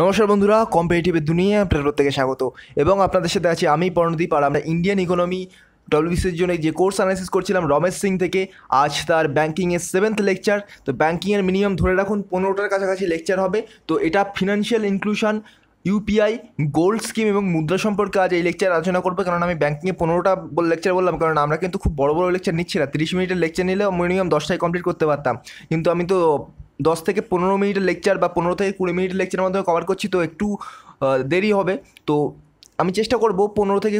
নমস্কার বন্ধুরা কম্পিটিভের দুনিয়ায় আপনার প্রত্যেকে স্বাগত এবং আপনাদের সাথে আছি আমি পর্ণদীপ আর আমরা ইন্ডিয়ান ইকোনমি ডব্লিউবিসির জন্য যে কোর্স অ্যানালাইসিস করছিলাম রমেশ সিং থেকে আজ তার ব্যাঙ্কিংয়ের সেভেন্থ লেকচার তো ব্যাঙ্কিংয়ের মিনিমাম ধরে রাখুন পনেরোটার কাছাকাছি লেকচার হবে তো এটা financial inclusion UPI gold scheme এবং মুদ্রা সম্পর্কে আজ এই লেকচার আলোচনা করবো কারণ আমি ব্যাঙ্কিংয়ে পনেরোটা লেকচার বললাম কারণ আমরা কিন্তু খুব বড় বড় লেকচার নিচ্ছি না তিরিশ মিনিটের লেকচার নিলে মিনিমাম দশটায় কমপ্লিট করতে পারতাম কিন্তু আমি তো দশ থেকে পনেরো মিনিটের লেকচার বা পনেরো থেকে কুড়ি মিনিটের লেকচারের মাধ্যমে কভার করছি তো একটু দেরি হবে তো আমি চেষ্টা করব পনেরো থেকে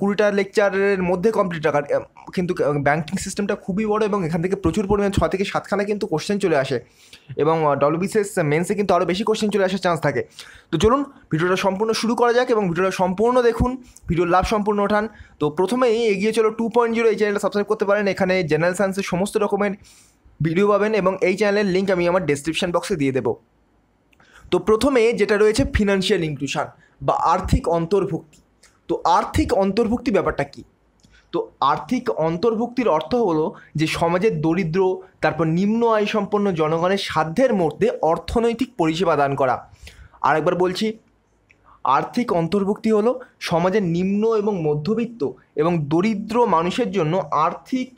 কুড়িটা লেকচারের মধ্যে কমপ্লিট রাখার কিন্তু ব্যাঙ্কিং সিস্টেমটা খুবই বড় এবং এখান থেকে প্রচুর পরিমাণ ছ থেকে সাতখানা কিন্তু কোশ্চেন চলে আসে এবং ডব্লিউবিসিএস মেন্সে কিন্তু আরও বেশি কোশ্চেন চলে আসার চান্স থাকে তো চলুন ভিডিওটা সম্পূর্ণ শুরু করা যাক এবং ভিডিওটা সম্পূর্ণ দেখুন ভিডিওর লাভ সম্পূর্ণ ওঠান তো প্রথমেই এগিয়ে চলো টু পয়েন্ট জিরো এই চ্যানেলটা সাবস্ক্রাইব করতে পারেন এখানে জেনারেল সায়েন্সের সমস্ত রকমের ভিডিও পাবেন এবং এই চ্যানেলের লিঙ্ক আমি আমার ডিসক্রিপশান বক্সে দিয়ে দেবো তো প্রথমে যেটা রয়েছে ফিনান্সিয়াল ইনক্লুশন বা আর্থিক অন্তর্ভুক্তি তো আর্থিক অন্তর্ভুক্তি ব্যাপারটা কী তো আর্থিক অন্তর্ভুক্তির অর্থ হলো যে সমাজের দরিদ্র তারপর নিম্ন আয় সম্পন্ন জনগণের সাধ্যের মধ্যে অর্থনৈতিক পরিষেবা দান করা আরেকবার বলছি আর্থিক অন্তর্ভুক্তি হলো সমাজের নিম্ন এবং মধ্যবিত্ত এবং দরিদ্র মানুষের জন্য আর্থিক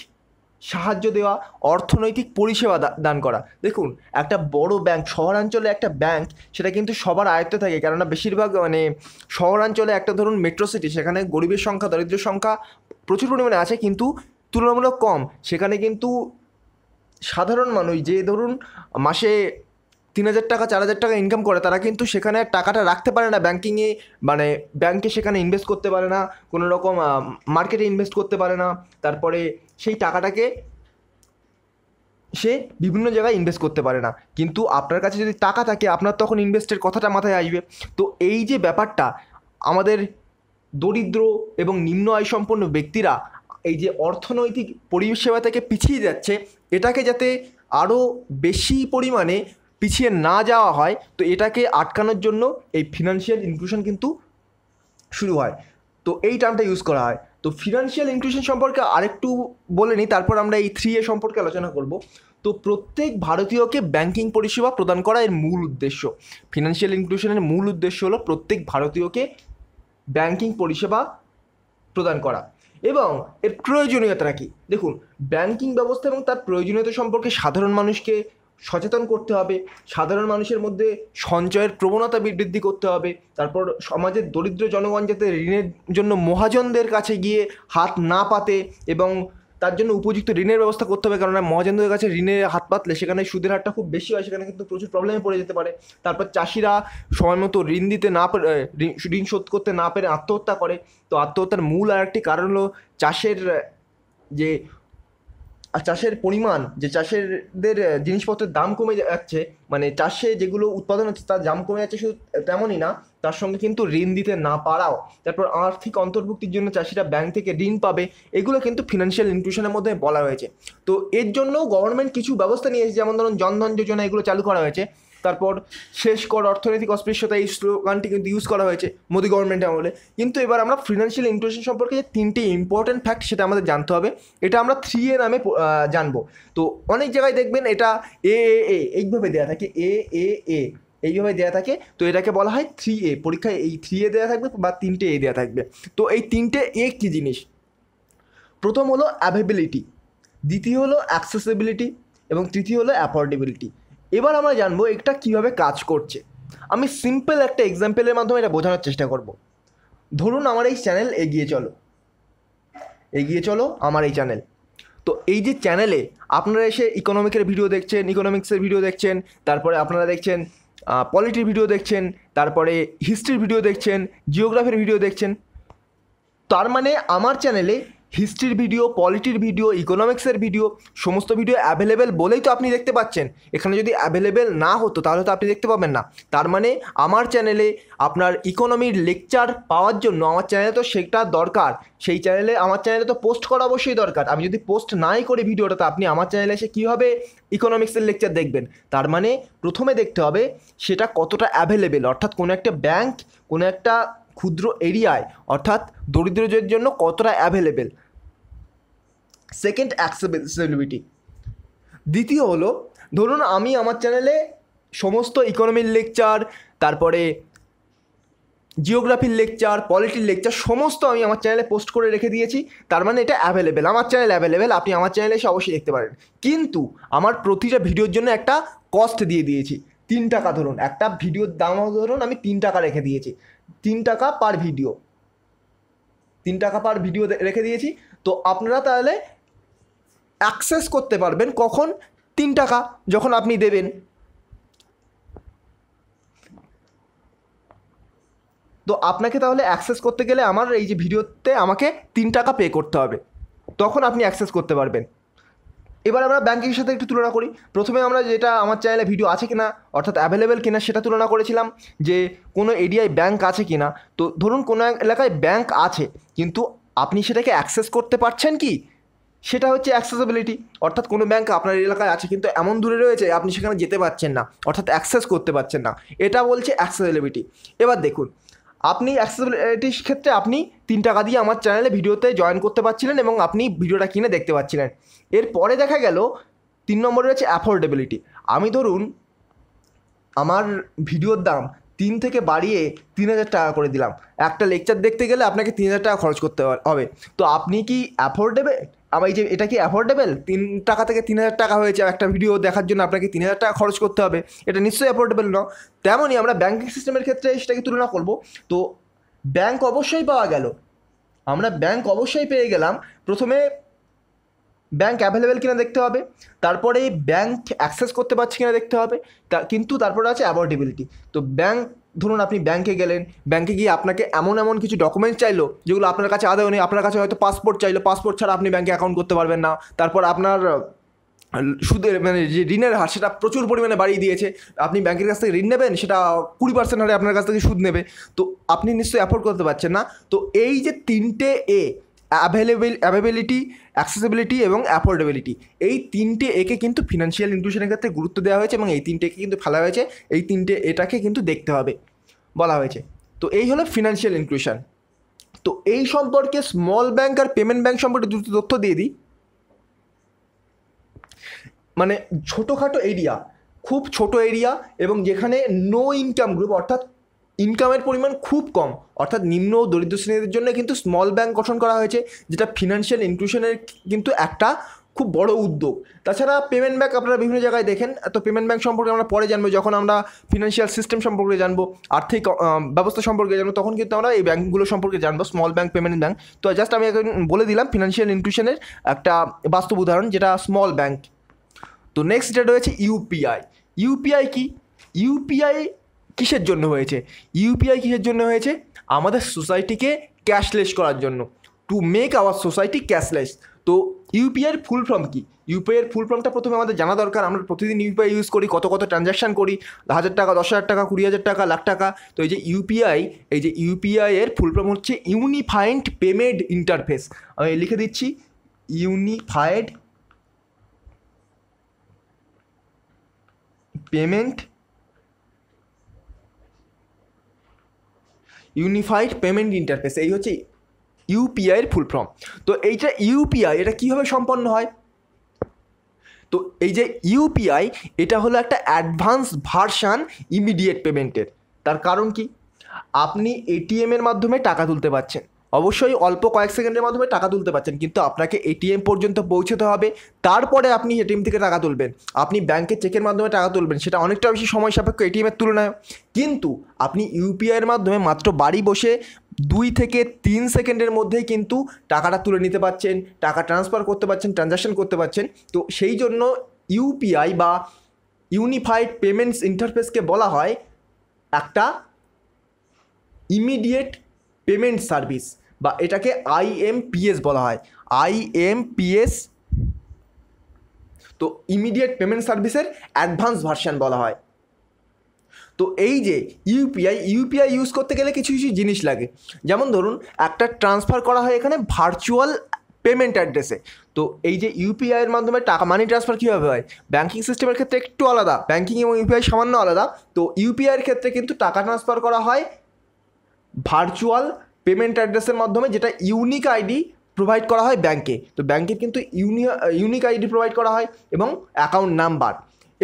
সাহায্য দেওয়া অর্থনৈতিক পরিষেবা দান করা দেখুন একটা বড় ব্যাংক শহরাঞ্চলে একটা ব্যাংক সেটা কিন্তু সবার আয়ত্তে থাকে কেননা বেশিরভাগ মানে শহরাঞ্চলে একটা ধরুন মেট্রো সিটি সেখানে গরিবের সংখ্যা দরিদ্র সংখ্যা প্রচুর পরিমাণে আছে কিন্তু তুলনামূলক কম সেখানে কিন্তু সাধারণ মানুষ যে ধরুন মাসে তিন হাজার টাকা চার হাজার টাকা ইনকাম করে তারা কিন্তু সেখানে টাকাটা রাখতে পারে না ব্যাঙ্কিংয়ে মানে ব্যাংকে সেখানে ইনভেস্ট করতে পারে না কোনো রকম মার্কেটে ইনভেস্ট করতে পারে না তারপরে সেই টাকাটাকে সে বিভিন্ন জায়গায় ইনভেস্ট করতে পারে না কিন্তু আপনার কাছে যদি টাকা থাকে আপনার তখন ইনভেস্টের কথাটা মাথায় আসবে তো এই যে ব্যাপারটা আমাদের দরিদ্র এবং নিম্ন আয় সম্পন্ন ব্যক্তিরা এই যে অর্থনৈতিক পরিষেবা থেকে পিছিয়ে যাচ্ছে এটাকে যাতে আরও বেশি পরিমাণে পিছিয়ে না যাওয়া হয় তো এটাকে আটকানোর জন্য এই ফিনান্সিয়াল ইনক্লুশন কিন্তু শুরু হয় তো এই টার্মটা ইউজ করা হয় তো ফিনান্সিয়াল ইনক্লুশন সম্পর্কে আরেকটু বলে নিই তারপর আমরা এই থ্রি এ সম্পর্কে আলোচনা করব তো প্রত্যেক ভারতীয়কে ব্যাংকিং পরিষেবা প্রদান করা এর মূল উদ্দেশ্য ফিনান্সিয়াল ইনক্লুশনের মূল উদ্দেশ্য হলো প্রত্যেক ভারতীয়কে ব্যাংকিং পরিষেবা প্রদান করা এবং এর প্রয়োজনীয়তাটা কী দেখুন ব্যাংকিং ব্যবস্থা এবং তার প্রয়োজনীয়তা সম্পর্কে সাধারণ মানুষকে সচেতন করতে হবে সাধারণ মানুষের মধ্যে সঞ্চয়ের প্রবণতা বৃদ্ধি করতে হবে তারপর সমাজের দরিদ্র জনগণ যাতে ঋণের জন্য মহাজনদের কাছে গিয়ে হাত না পাতে এবং তার জন্য উপযুক্ত ঋণের ব্যবস্থা করতে হবে কারণ মহাজনদের কাছে ঋণের হাত পাতলে সেখানে সুদের হারটা খুব বেশি হয় সেখানে কিন্তু প্রচুর প্রবলেমে পড়ে যেতে পারে তারপর চাষিরা সময় মতো ঋণ দিতে না ঋণ শোধ করতে না পেরে আত্মহত্যা করে তো আত্মহত্যার মূল আর একটি কারণ হলো চাষের যে আর চাষের পরিমাণ যে চাষেরদের জিনিসপত্রের দাম কমে যাচ্ছে মানে চাষে যেগুলো উৎপাদন হচ্ছে তার দাম কমে যাচ্ছে শুধু তেমনই না তার সঙ্গে কিন্তু ঋণ দিতে না পারাও তারপর আর্থিক অন্তর্ভুক্তির জন্য চাষিরা ব্যাংক থেকে ঋণ পাবে এগুলো কিন্তু ফিনান্সিয়াল ইনক্লুশনের মধ্যে বলা হয়েছে তো এর জন্য গভর্নমেন্ট কিছু ব্যবস্থা নিয়েছে যেমন ধরুন জনধন যোজনা এগুলো চালু করা হয়েছে তারপর শেষ কর অর্থনৈতিক অস্পৃশ্যতা এই স্লোগানটি কিন্তু ইউজ করা হয়েছে মোদি গভর্নমেন্টের আমলে কিন্তু এবার আমরা ফিনান্সিয়াল ইনক্লুশন সম্পর্কে যে তিনটি ইম্পর্ট্যান্ট ফ্যাক্ট সেটা আমাদের জানতে হবে এটা আমরা থ্রি এ নামে জানবো তো অনেক জায়গায় দেখবেন এটা এ এ এ এইভাবে দেওয়া থাকে এ এ এ এইভাবে দেওয়া থাকে তো এটাকে বলা হয় থ্রি এ পরীক্ষায় এই থ্রি এ দেওয়া থাকবে বা তিনটে এ দেওয়া থাকবে তো এই তিনটে এ কি জিনিস প্রথম হলো অ্যাভেবিলিটি দ্বিতীয় হলো অ্যাক্সেসিবিলিটি এবং তৃতীয় হলো অ্যাফোর্ডেবিলিটি এবার আমরা জানবো এটা কিভাবে কাজ করছে আমি সিম্পল একটা এক্সাম্পলের মাধ্যমে এটা বোঝানোর চেষ্টা করব ধরুন আমার এই চ্যানেল এগিয়ে চলো এগিয়ে চলো আমার এই চ্যানেল তো এই যে চ্যানেলে আপনারা এসে ইকোনমিকের ভিডিও দেখছেন ইকোনমিক্সের ভিডিও দেখছেন তারপরে আপনারা দেখছেন পলিটির ভিডিও দেখছেন তারপরে হিস্ট্রির ভিডিও দেখছেন জিওগ্রাফির ভিডিও দেখছেন তার মানে আমার চ্যানেলে হিস্ট্রির ভিডিও পলিটির ভিডিও ইকোনমিক্সের ভিডিও সমস্ত ভিডিও অ্যাভেলেবেল বলেই তো আপনি দেখতে পাচ্ছেন এখানে যদি অ্যাভেলেবেল না হতো তাহলে তো আপনি দেখতে পাবেন না তার মানে আমার চ্যানেলে আপনার ইকোনমির লেকচার পাওয়ার জন্য আমার চ্যানেলে তো সেটা দরকার সেই চ্যানেলে আমার চ্যানেলে তো পোস্ট করা অবশ্যই দরকার আমি যদি পোস্ট নাই করে তো আপনি আমার চ্যানেলে এসে কীভাবে ইকোনমিক্সের লেকচার দেখবেন তার মানে প্রথমে দেখতে হবে সেটা কতটা অ্যাভেলেবেল অর্থাৎ কোনো একটা ব্যাংক কোনো একটা ক্ষুদ্র এরিয়ায় অর্থাৎ দরিদ্রদের জন্য কতটা অ্যাভেলেবেল সেকেন্ড অ্যাক্সেসিবিলিটি দ্বিতীয় হলো ধরুন আমি আমার চ্যানেলে সমস্ত ইকোনমির লেকচার তারপরে জিওগ্রাফির লেকচার পলিটির লেকচার সমস্ত আমি আমার চ্যানেলে পোস্ট করে রেখে দিয়েছি তার মানে এটা অ্যাভেলেবেল আমার চ্যানেল অ্যাভেলেবেল আপনি আমার চ্যানেলে এসে অবশ্যই দেখতে পারেন কিন্তু আমার প্রতিটা ভিডিওর জন্য একটা কস্ট দিয়ে দিয়েছি তিন টাকা ধরুন একটা ভিডিওর দাম ধরুন আমি তিন টাকা রেখে দিয়েছি তিন টাকা পার ভিডিও তিন টাকা পার ভিডিও রেখে দিয়েছি তো আপনারা তাহলে অ্যাক্সেস করতে পারবেন কখন তিন টাকা যখন আপনি দেবেন তো আপনাকে তাহলে অ্যাক্সেস করতে গেলে আমার এই যে ভিডিওতে আমাকে তিন টাকা পে করতে হবে তখন আপনি অ্যাক্সেস করতে পারবেন এবার আমরা ব্যাংকিংয়ের সাথে একটু তুলনা করি প্রথমে আমরা যেটা আমার চ্যানেলে ভিডিও আছে কিনা অর্থাৎ অ্যাভেলেবেল কিনা সেটা তুলনা করেছিলাম যে কোনো এরিয়ায় ব্যাংক আছে কিনা তো ধরুন কোনো এলাকায় ব্যাংক আছে কিন্তু আপনি সেটাকে অ্যাক্সেস করতে পারছেন কি সেটা হচ্ছে অ্যাক্সেসিবিলিটি অর্থাৎ কোনো ব্যাংক আপনার এলাকায় আছে কিন্তু এমন দূরে রয়েছে আপনি সেখানে যেতে পারছেন না অর্থাৎ অ্যাক্সেস করতে পারছেন না এটা বলছে অ্যাক্সেসিবিলিটি এবার দেখুন আপনি অ্যাক্সেসিবিলিটির ক্ষেত্রে আপনি তিন টাকা দিয়ে আমার চ্যানেলে ভিডিওতে জয়েন করতে পারছিলেন এবং আপনি ভিডিওটা কিনে দেখতে পাচ্ছিলেন এরপরে দেখা গেল তিন নম্বরে রয়েছে অ্যাফোর্ডেবিলিটি আমি ধরুন আমার ভিডিওর দাম তিন থেকে বাড়িয়ে তিন হাজার টাকা করে দিলাম একটা লেকচার দেখতে গেলে আপনাকে তিন হাজার টাকা খরচ করতে হবে তো আপনি কি অ্যাফোর্ডেবেল আবার এই যে এটা কি অ্যাফোর্ডেবল তিন টাকা থেকে তিন হাজার টাকা হয়েছে একটা ভিডিও দেখার জন্য আপনাকে তিন হাজার টাকা খরচ করতে হবে এটা নিশ্চয়ই অ্যাফোর্ডেবল নয় তেমনই আমরা ব্যাঙ্কিং সিস্টেমের ক্ষেত্রে সেটাকে তুলনা করব তো ব্যাংক অবশ্যই পাওয়া গেল আমরা ব্যাংক অবশ্যই পেয়ে গেলাম প্রথমে ব্যাংক অ্যাভেলেবেল কিনা দেখতে হবে তারপরে ব্যাংক অ্যাক্সেস করতে পারছি কিনা দেখতে হবে তা কিন্তু তারপরে আছে অ্যাভোর্ডেবিলিটি তো ব্যাংক ধরুন আপনি ব্যাংকে গেলেন ব্যাংকে গিয়ে আপনাকে এমন এমন কিছু ডকুমেন্টস চাইলো যেগুলো আপনার কাছে আদায় নেই আপনার কাছে হয়তো পাসপোর্ট চাইলো পাসপোর্ট ছাড়া আপনি ব্যাংকে অ্যাকাউন্ট করতে পারবেন না তারপর আপনার সুদের মানে যে ঋণের হার সেটা প্রচুর পরিমাণে বাড়িয়ে দিয়েছে আপনি ব্যাংকের কাছ থেকে ঋণ নেবেন সেটা কুড়ি পার্সেন্ট হারে আপনার কাছ থেকে সুদ নেবে তো আপনি নিশ্চয়ই অ্যাফোর্ড করতে পারছেন না তো এই যে তিনটে এ অ্যাভেলেবেল অ্যাভেবিলিটি অ্যাক্সেসিবিলিটি এবং অ্যাফোর্ডেবিলিটি এই তিনটে একে কিন্তু ফিনান্সিয়াল ইনক্লুশনের ক্ষেত্রে গুরুত্ব দেওয়া হয়েছে এবং এই তিনটেকে কিন্তু ফেলা হয়েছে এই তিনটে এটাকে কিন্তু দেখতে হবে বলা হয়েছে তো এই হলো ফিনান্সিয়াল ইনক্লুশন তো এই সম্পর্কে স্মল ব্যাংক আর পেমেন্ট ব্যাংক সম্পর্কে দুটো তথ্য দিয়ে দিই মানে ছোটোখাটো এরিয়া খুব ছোট এরিয়া এবং যেখানে নো ইনকাম গ্রুপ অর্থাৎ ইনকামের পরিমাণ খুব কম অর্থাৎ নিম্ন ও দরিদ্র শ্রেণীদের জন্য কিন্তু স্মল ব্যাংক গঠন করা হয়েছে যেটা ফিনান্সিয়াল ইনক্লুশনের কিন্তু একটা খুব বড় উদ্যোগ তাছাড়া পেমেন্ট ব্যাংক আপনারা বিভিন্ন জায়গায় দেখেন তো পেমেন্ট ব্যাংক সম্পর্কে আমরা পরে জানবো যখন আমরা ফিনান্সিয়াল সিস্টেম সম্পর্কে জানবো আর্থিক ব্যবস্থা সম্পর্কে জানবো তখন কিন্তু আমরা এই ব্যাঙ্কগুলো সম্পর্কে জানবো স্মল ব্যাংক পেমেন্ট ব্যাংক তো জাস্ট আমি এখন বলে দিলাম ফিনান্সিয়াল ইনক্লুশনের একটা বাস্তব উদাহরণ যেটা স্মল ব্যাংক তো নেক্সট যেটা রয়েছে ইউপিআই ইউপিআই কি ইউপিআই কিসের জন্য হয়েছে ইউপিআই কিসের জন্য হয়েছে আমাদের সোসাইটিকে ক্যাশলেস করার জন্য to make our society cashless তো ইউপিআইয়ের ফুল ফর্ম কী ইউপিআইয়ের ফুল ফর্মটা প্রথমে আমাদের জানা দরকার আমরা প্রতিদিন ইউপিআই ইউজ করি কত কত ট্রানজ্যাকশান করি হাজার টাকা দশ হাজার টাকা কুড়ি হাজার টাকা লাখ টাকা তো এই যে ইউপিআই এই যে ইউপিআইয়ের ফুল ফর্ম হচ্ছে ইউনিফাইড পেমেন্ট ইন্টারফেস আমি লিখে দিচ্ছি unified payment unified payment interface এই হচ্ছে ইউপিআইয়ের ফুল ফর্ম তো এইটা ইউপিআই এটা কীভাবে সম্পন্ন হয় তো এই যে ইউপিআই এটা হলো একটা অ্যাডভান্স ভার্সান ইমিডিয়েট পেমেন্টের তার কারণ কি আপনি এটিএমের মাধ্যমে টাকা তুলতে পারছেন অবশ্যই অল্প কয়েক সেকেন্ডের মাধ্যমে টাকা তুলতে পারছেন কিন্তু আপনাকে এটিএম পর্যন্ত পৌঁছতে হবে তারপরে আপনি এটিএম থেকে টাকা তুলবেন আপনি ব্যাংকের চেকের মাধ্যমে টাকা তুলবেন সেটা অনেকটা বেশি সময় সাপেক্ষ এটিএমের তুলনায় কিন্তু আপনি ইউপিআইয়ের মাধ্যমে মাত্র বাড়ি বসে দুই থেকে তিন সেকেন্ডের মধ্যেই কিন্তু টাকাটা তুলে নিতে পারছেন টাকা ট্রান্সফার করতে পারছেন ট্রানজাকশন করতে পারছেন তো সেই জন্য ইউপিআই বা ইউনিফাইড পেমেন্টস ইন্টারফেসকে বলা হয় একটা ইমিডিয়েট পেমেন্ট সার্ভিস বা এটাকে আইএমপিএস বলা হয় আইএমপিএস তো ইমিডিয়েট পেমেন্ট সার্ভিসের অ্যাডভান্স ভার্সান বলা হয় তো এই যে ইউপিআই ইউপিআই ইউজ করতে গেলে কিছু কিছু জিনিস লাগে যেমন ধরুন একটা ট্রান্সফার করা হয় এখানে ভার্চুয়াল পেমেন্ট অ্যাড্রেসে তো এই যে ইউপিআইয়ের মাধ্যমে টাকা মানি ট্রান্সফার কীভাবে হয় ব্যাঙ্কিং সিস্টেমের ক্ষেত্রে একটু আলাদা ব্যাঙ্কিং এবং ইউপিআই সামান্য আলাদা তো ইউপিআইয়ের ক্ষেত্রে কিন্তু টাকা ট্রান্সফার করা হয় ভার্চুয়াল পেমেন্ট অ্যাড্রেসের মাধ্যমে যেটা ইউনিক আইডি প্রোভাইড করা হয় ব্যাংকে তো ব্যাংকের কিন্তু ইউনি ইউনিক আইডি প্রোভাইড করা হয় এবং অ্যাকাউন্ট নাম্বার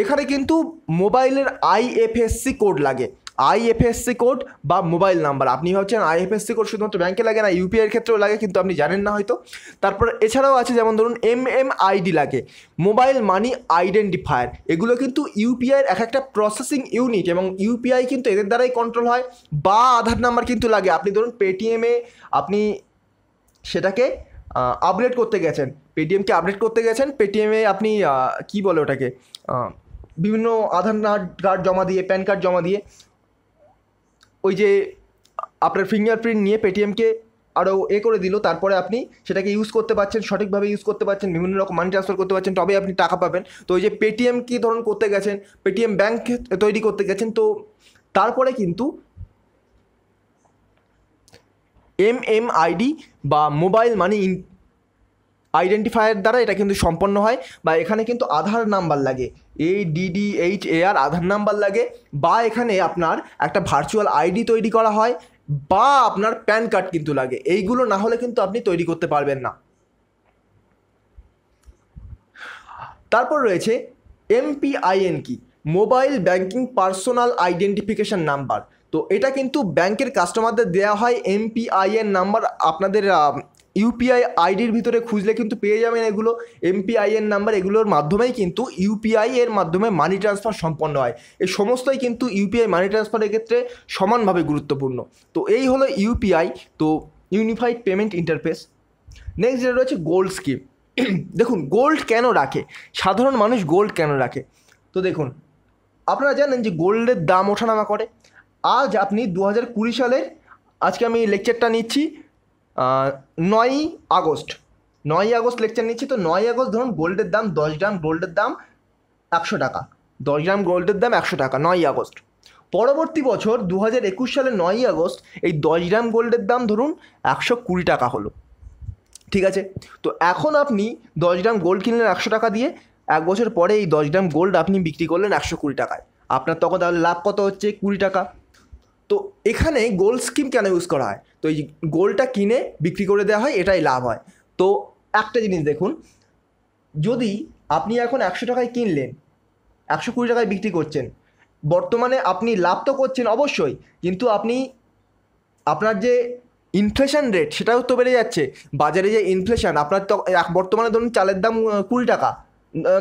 এখানে কিন্তু মোবাইলের আইএফএসসি কোড লাগে আইএফএসসি কোড বা মোবাইল নাম্বার আপনি ভাবছেন আইএফএসসি কোড শুধুমাত্র ব্যাংকে লাগে না ইউপিআইয়ের ক্ষেত্রেও লাগে কিন্তু আপনি জানেন না হয়তো তারপর এছাড়াও আছে যেমন ধরুন এম এম আইডি লাগে মোবাইল মানি আইডেন্টিফায়ার এগুলো কিন্তু ইউপিআইয়ের এক একটা প্রসেসিং ইউনিট এবং ইউপিআই কিন্তু এদের দ্বারাই কন্ট্রোল হয় বা আধার নাম্বার কিন্তু লাগে আপনি ধরুন পেটিএমে আপনি সেটাকে আপডেট করতে গেছেন পেটিএমকে আপডেট করতে গেছেন পেটিএমে আপনি কি বলে ওটাকে বিভিন্ন আধার কার্ড জমা দিয়ে প্যান কার্ড জমা দিয়ে ওই যে আপনার ফিঙ্গারপ্রিন্ট নিয়ে পেটিএমকে আরও এ করে দিল তারপরে আপনি সেটাকে ইউজ করতে পারছেন সঠিকভাবে ইউজ করতে পারছেন বিভিন্ন রকম মানি ট্রান্সফার করতে পারছেন তবে আপনি টাকা পাবেন তো ওই যে পেটিএম কি ধরুন করতে গেছেন পেটিএম ব্যাংক তৈরি করতে গেছেন তো তারপরে কিন্তু এম এম আইডি বা মোবাইল মানি আইডেন্টিফায়ার দ্বারা এটা কিন্তু সম্পন্ন হয় বা এখানে কিন্তু আধার নাম্বার লাগে এই ডিডি এইচ এ আর আধার নাম্বার লাগে বা এখানে আপনার একটা ভার্চুয়াল আইডি তৈরি করা হয় বা আপনার প্যান কার্ড কিন্তু লাগে এইগুলো না হলে কিন্তু আপনি তৈরি করতে পারবেন না তারপর রয়েছে এমপিআইএন কি mobile banking personal identification number তো এটা কিন্তু ব্যাংকের কাস্টমারদের দেওয়া হয় এমপিআইএন নাম্বার আপনাদের ইউপিআই আইডির ভিতরে খুঁজলে কিন্তু পেয়ে যাবেন এগুলো এমপিআইএন নাম্বার এগুলোর মাধ্যমেই কিন্তু ইউপিআই এর মাধ্যমে মানি ট্রান্সফার সম্পন্ন হয় এই সমস্তই কিন্তু ইউপিআই মানি ট্রান্সফারের ক্ষেত্রে সমানভাবে গুরুত্বপূর্ণ তো এই হলো ইউপিআই তো ইউনিফাইড পেমেন্ট ইন্টারফেস নেক্সট যেটা রয়েছে গোল্ড স্কিম দেখুন গোল্ড কেন রাখে সাধারণ মানুষ গোল্ড কেন রাখে তো দেখুন আপনারা জানেন যে গোল্ডের দাম ওঠানামা করে আজ আপনি দু হাজার কুড়ি সালের আজকে আমি লেকচারটা নিচ্ছি নয়ই আগস্ট নয়ই আগস্ট লেকচার নিচ্ছি তো নয় আগস্ট ধরুন গোল্ডের দাম দশ গ্রাম গোল্ডের দাম একশো টাকা দশ গ্রাম গোল্ডের দাম একশো টাকা নয়ই আগস্ট পরবর্তী বছর দু হাজার একুশ সালে নয়ই আগস্ট এই দশ গ্রাম গোল্ডের দাম ধরুন একশো কুড়ি টাকা হলো ঠিক আছে তো এখন আপনি দশ গ্রাম গোল্ড কিনলেন একশো টাকা দিয়ে এক বছর পরে এই দশ গ্রাম গোল্ড আপনি বিক্রি করলেন একশো কুড়ি টাকায় আপনার তখন তাহলে লাভ কত হচ্ছে কুড়ি টাকা তো এখানে গোল্ড স্কিম কেন ইউজ করা হয় তো এই গোলটা কিনে বিক্রি করে দেওয়া হয় এটাই লাভ হয় তো একটা জিনিস দেখুন যদি আপনি এখন একশো টাকায় কিনলেন একশো কুড়ি টাকায় বিক্রি করছেন বর্তমানে আপনি লাভ তো করছেন অবশ্যই কিন্তু আপনি আপনার যে ইনফ্লেশন রেট সেটাও তো বেড়ে যাচ্ছে বাজারে যে ইনফ্লেশন আপনার তো বর্তমানে ধরুন চালের দাম কুড়ি টাকা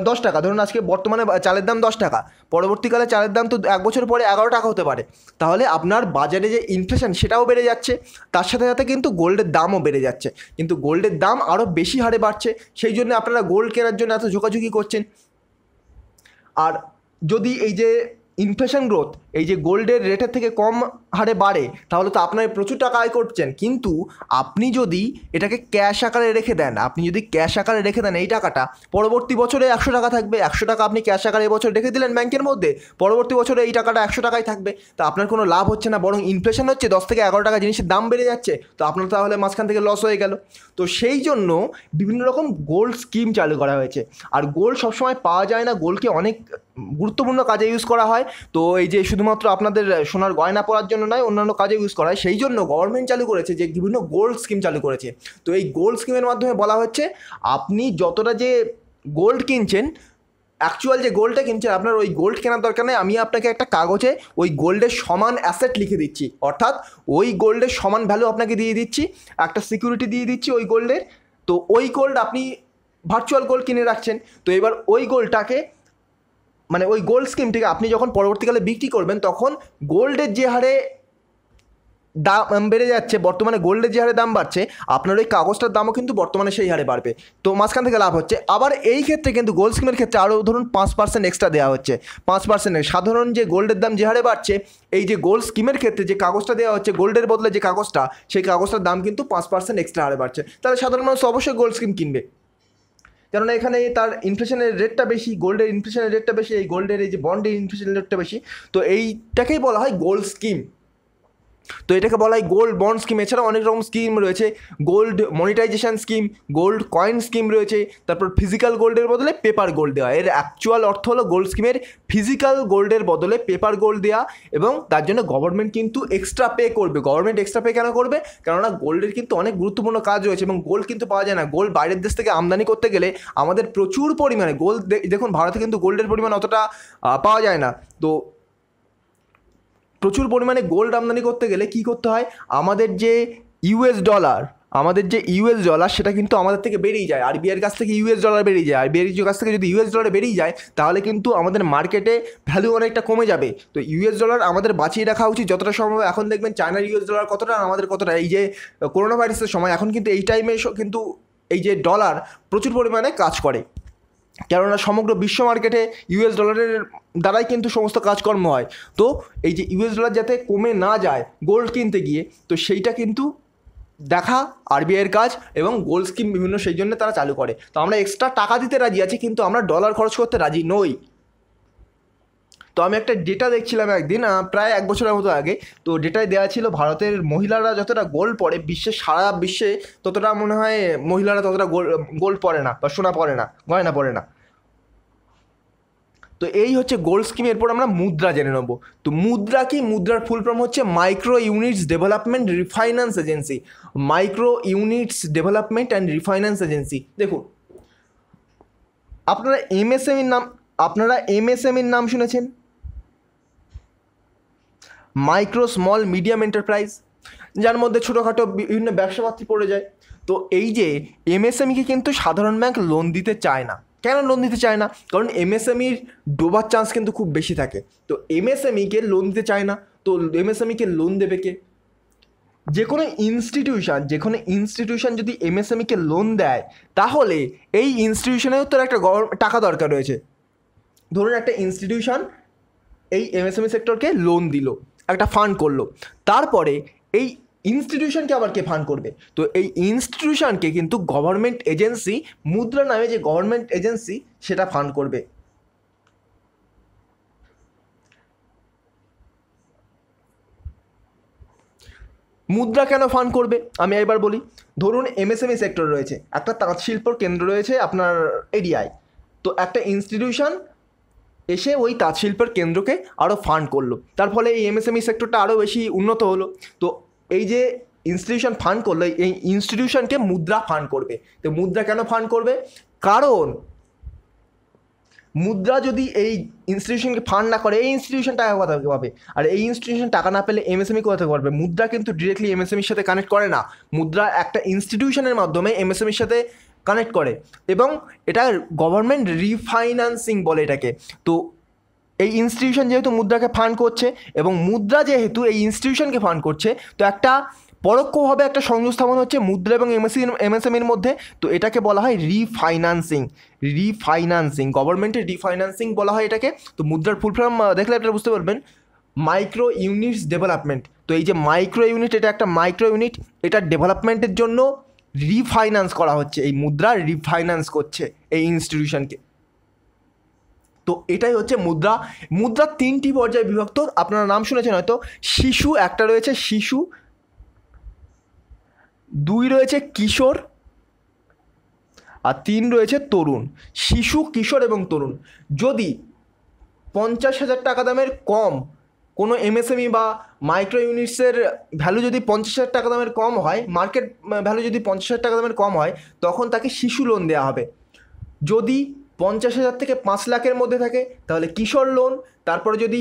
দশ টাকা ধরুন আজকে বর্তমানে চালের দাম দশ টাকা পরবর্তীকালে চালের দাম তো এক বছর পরে এগারো টাকা হতে পারে তাহলে আপনার বাজারে যে ইনফ্লেশন সেটাও বেড়ে যাচ্ছে তার সাথে সাথে কিন্তু গোল্ডের দামও বেড়ে যাচ্ছে কিন্তু গোল্ডের দাম আরও বেশি হারে বাড়ছে সেই জন্য আপনারা গোল্ড কেনার জন্য এত ঝোঁকাঝুঁকি করছেন আর যদি এই যে ইনফ্লেশন গ্রোথ এই যে গোল্ডের রেটের থেকে কম হারে বাড়ে তাহলে তো আপনার প্রচুর টাকা আয় করছেন কিন্তু আপনি যদি এটাকে ক্যাশ আকারে রেখে দেন আপনি যদি ক্যাশ আকারে রেখে দেন এই টাকাটা পরবর্তী বছরে একশো টাকা থাকবে একশো টাকা আপনি ক্যাশ আকারে এবছর রেখে দিলেন ব্যাংকের মধ্যে পরবর্তী বছরে এই টাকাটা একশো টাকাই থাকবে তো আপনার কোনো লাভ হচ্ছে না বরং ইনফ্লেশন হচ্ছে দশ থেকে এগারো টাকা জিনিসের দাম বেড়ে যাচ্ছে তো আপনার তাহলে মাঝখান থেকে লস হয়ে গেল তো সেই জন্য বিভিন্ন রকম গোল্ড স্কিম চালু করা হয়েছে আর গোল্ড সবসময় পাওয়া যায় না গোল্ডকে অনেক গুরুত্বপূর্ণ কাজে ইউজ করা হয় তো এই যে শুধু শুধুমাত্র আপনাদের সোনার গয়না পরার জন্য নয় অন্যান্য কাজে ইউজ করা হয় সেই জন্য গভর্নমেন্ট চালু করেছে যে বিভিন্ন গোল্ড স্কিম চালু করেছে তো এই গোল্ড স্কিমের মাধ্যমে বলা হচ্ছে আপনি যতটা যে গোল্ড কিনছেন অ্যাকচুয়াল যে গোল্ডটা কিনছেন আপনার ওই গোল্ড কেনার দরকার নেই আমি আপনাকে একটা কাগজে ওই গোল্ডের সমান অ্যাসেট লিখে দিচ্ছি অর্থাৎ ওই গোল্ডের সমান ভ্যালু আপনাকে দিয়ে দিচ্ছি একটা সিকিউরিটি দিয়ে দিচ্ছি ওই গোল্ডের তো ওই গোল্ড আপনি ভার্চুয়াল গোল্ড কিনে রাখছেন তো এবার ওই গোল্ডটাকে মানে ওই গোল্ড স্কিমটিকে আপনি যখন পরবর্তীকালে বিক্রি করবেন তখন গোল্ডের যে হারে দাম বেড়ে যাচ্ছে বর্তমানে গোল্ডের যে হারে দাম বাড়ছে আপনার ওই কাগজটার দামও কিন্তু বর্তমানে সেই হারে বাড়বে তো মাঝখান থেকে লাভ হচ্ছে আবার এই ক্ষেত্রে কিন্তু গোল্ড স্কিমের ক্ষেত্রে আরও ধরুন পাঁচ পার্সেন্ট এক্সট্রা দেওয়া হচ্ছে পাঁচ পার্সেন্ট সাধারণ যে গোল্ডের দাম যে হারে বাড়ছে এই যে গোল্ড স্কিমের ক্ষেত্রে যে কাগজটা দেওয়া হচ্ছে গোল্ডের বদলে যে কাগজটা সেই কাগজটার দাম কিন্তু পাঁচ পার্সেন্ট এক্সট্রা হারে বাড়ছে তাহলে সাধারণ মানুষ অবশ্যই গোল্ড স্কিম কিনবে কেননা এখানে তার ইনফ্লেশনের রেটটা বেশি গোল্ডের ইনফ্লেশনের রেটটা বেশি এই গোল্ডের এই যে বন্ডের ইনফ্লেশনের রেটটা বেশি তো এইটাকেই বলা হয় গোল্ড স্কিম তো এটাকে বলা হয় গোল্ড বন্ড স্কিম এছাড়াও অনেক রকম স্কিম রয়েছে gold monetisation scheme gold coin scheme রয়েছে তারপর ফিজিক্যাল গোল্ডের বদলে পেপার গোল্ড দেওয়া এর অ্যাকচুয়াল অর্থ হলো গোল্ড স্কিমের ফিজিক্যাল গোল্ডের বদলে পেপার গোল্ড দেওয়া এবং তার জন্য গভর্নমেন্ট কিন্তু এক্সট্রা পে করবে গভর্নমেন্ট এক্সট্রা পে কেন করবে কেননা গোল্ডের কিন্তু অনেক গুরুত্বপূর্ণ কাজ রয়েছে এবং গোল্ড কিন্তু পাওয়া যায় না গোল্ড বাইরের দেশ থেকে আমদানি করতে গেলে আমাদের প্রচুর পরিমাণে গোল্ড দেখুন ভারতে কিন্তু গোল্ডের পরিমাণ অতটা পাওয়া যায় না তো প্রচুর পরিমাণে গোল্ড আমদানি করতে গেলে কি করতে হয় আমাদের যে ইউএস ডলার আমাদের যে ইউএস ডলার সেটা কিন্তু আমাদের থেকে বেরিয়ে যায় আর বিআর কাছ থেকে ইউএস ডলার বেরিয়ে যায় আর বিআর কাছ থেকে যদি ইউএস ডলার বেরিয়ে যায় তাহলে কিন্তু আমাদের মার্কেটে ভ্যালু অনেকটা কমে যাবে তো ইউএস ডলার আমাদের বাঁচিয়ে রাখা উচিত যতটা সম্ভব এখন দেখবেন চায়নার ইউএস ডলার কতটা আমাদের কতটা এই যে করোনা ভাইরাসের সময় এখন কিন্তু এই টাইমে কিন্তু এই যে ডলার প্রচুর পরিমাণে কাজ করে কেননা সমগ্র বিশ্ব মার্কেটে ইউএস ডলারের দ্বারাই কিন্তু সমস্ত কাজকর্ম হয় তো এই যে ইউএস ডলার যাতে কমে না যায় গোল্ড কিনতে গিয়ে তো সেইটা কিন্তু দেখা আরবিআইয়ের কাজ এবং গোল্ড স্কিম বিভিন্ন সেই জন্য তারা চালু করে তো আমরা এক্সট্রা টাকা দিতে রাজি আছি কিন্তু আমরা ডলার খরচ করতে রাজি নই তো আমি একটা ডেটা দেখছিলাম একদিন প্রায় এক বছরের মতো আগে তো ডেটায় দেওয়া ছিল ভারতের মহিলারা যতটা গোল পড়ে বিশ্বে সারা বিশ্বে ততটা মনে হয় মহিলারা ততটা গোল গোল পড়ে না বা সোনা পড়ে না গয়না পড়ে না তো এই হচ্ছে গোল্ড স্কিম এরপর আমরা মুদ্রা জেনে নেব তো মুদ্রা কি মুদ্রার ফুল ফর্ম হচ্ছে micro units development refinance agency micro units development and refinance agency দেখুন আপনারা এমএসএমইর নাম আপনারা এমএসএমএর নাম শুনেছেন মাইক্রো স্মল মিডিয়াম এন্টারপ্রাইজ যার মধ্যে ছোটোখাটো বিভিন্ন ব্যবসাপাতি পড়ে যায় তো এই যে এমএসএমইকে e কিন্তু সাধারণ ব্যাংক লোন দিতে চায় না কেন লোন দিতে চায় না কারণ এমএসএমইর e ডোবার চান্স কিন্তু খুব বেশি থাকে তো এমএসএমইকে e লোন দিতে চায় না তো এমএসএমইকে লোন দেবে কে যে কোনো ইনস্টিটিউশন যে কোনো ইনস্টিটিউশন যদি এমএসএমইকে লোন দেয় তাহলে এই ইনস্টিটিউশনেও তো একটা টাকা দরকার রয়েছে ধরুন একটা ইনস্টিটিউশন এই এমএসএমই সেক্টরকে লোন দিল একটা ফান্ড করলো তারপরে এই ইনস্টিটিউশনকে আবার কে ফান্ড করবে তো এই ইনস্টিটিউশনকে কিন্তু গভর্নমেন্ট এজেন্সি মুদ্রা নামে যে গভর্নমেন্ট এজেন্সি সেটা ফান্ড করবে মুদ্রা কেন ফান্ড করবে আমি একবার বলি ধরুন এমএসএমই সেক্টর e রয়েছে একটা তাঁত শিল্পর কেন্দ্র রয়েছে আপনার এরিয়ায় তো একটা ইনস্টিটিউশন এসে ওই তাঁত শিল্পের কেন্দ্রকে আরও ফান্ড করলো তার ফলে এই এমএসএমই সেক্টরটা আরও বেশি উন্নত হলো তো এই যে ইনস্টিটিউশন ফান্ড করলো এই ইনস্টিটিউশনকে মুদ্রা ফান্ড করবে তো মুদ্রা কেন ফান্ড করবে কারণ মুদ্রা যদি এই ইনস্টিটিউশনকে ফান্ড না করে এই ইনস্টিটিউশন টাকা কোথা পাবে আর এই ইনস্টিটিউশন টাকা না পেলে এমএসএমই e কোথা থেকে পারবে মুদ্রা কিন্তু ডিরেক্টলি এমএসএমির e সাথে কানেক্ট করে না মুদ্রা একটা ইনস্টিটিউশনের মাধ্যমে এমএসএমির e সাথে কানেক্ট করে এবং এটা গভর্নমেন্ট রিফাইন্যান্সিং বলে এটাকে তো এই ইনস্টিটিউশন যেহেতু মুদ্রাকে ফান্ড করছে এবং মুদ্রা যেহেতু এই ইনস্টিটিউশনকে ফান্ড করছে তো একটা পরোক্ষভাবে একটা স্থাপন হচ্ছে মুদ্রা এবং এমএসসি এমএসএমের মধ্যে তো এটাকে বলা হয় রিফাইন্যান্সিং রিফাইন্যান্সিং গভর্নমেন্টের রিফাইন্যান্সিং বলা হয় এটাকে তো মুদ্রার ফুল ফর্ম দেখলে আপনারা বুঝতে পারবেন মাইক্রো ইউনিটস ডেভেলপমেন্ট তো এই যে মাইক্রো ইউনিট এটা একটা মাইক্রো ইউনিট এটা ডেভেলপমেন্টের জন্য রিফাইন্যান্স করা হচ্ছে এই মুদ্রা রিফাইন্যান্স করছে এই ইনস্টিটিউশনকে তো এটাই হচ্ছে মুদ্রা মুদ্রা তিনটি পর্যায়ে বিভক্ত আপনারা নাম শুনেছেন হয়তো শিশু একটা রয়েছে শিশু দুই রয়েছে কিশোর আর তিন রয়েছে তরুণ শিশু কিশোর এবং তরুণ যদি পঞ্চাশ হাজার টাকা দামের কম কোনো এমএসএমই বা মাইক্রো ইউনিটসের ভ্যালু যদি পঞ্চাশ হাজার টাকা দামের কম হয় মার্কেট ভ্যালু যদি পঞ্চাশ হাজার টাকা দামের কম হয় তখন তাকে শিশু লোন দেওয়া হবে যদি পঞ্চাশ হাজার থেকে পাঁচ লাখের মধ্যে থাকে তাহলে কিশোর লোন তারপরে যদি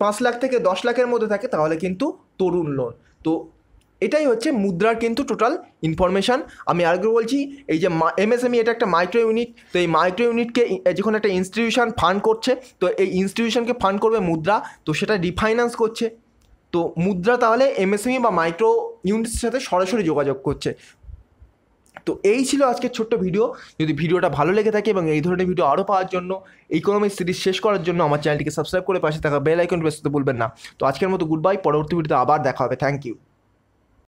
পাঁচ লাখ থেকে দশ লাখের মধ্যে থাকে তাহলে কিন্তু তরুণ লোন তো এটাই হচ্ছে মুদ্রার কিন্তু টোটাল ইনফরমেশান আমি আরেকবার বলছি এই যে এমএসএমই e এটা একটা মাইক্রো ইউনিট তো এই মাইক্রো ইউনিটকে যখন একটা ইনস্টিটিউশন ফান্ড করছে তো এই ইনস্টিটিউশনকে ফান্ড করবে মুদ্রা তো সেটা রিফাইন্যান্স করছে তো মুদ্রা তাহলে এমএসএমই e বা মাইক্রো ইউনিটের সাথে সরাসরি যোগাযোগ করছে তো এই ছিল আজকের ছোট্ট ভিডিও যদি ভিডিওটা ভালো লেগে থাকে এবং এই ধরনের ভিডিও আরও পাওয়ার জন্য ইকোনমিক সিরিজ শেষ করার জন্য আমার চ্যানেলটিকে সাবস্ক্রাইব করে পাশে থাকা বেল আইকন প্রেস বলবেন না তো আজকের মতো গুড বাই পরবর্তী ভিডিওতে আবার দেখা হবে থ্যাংক ইউ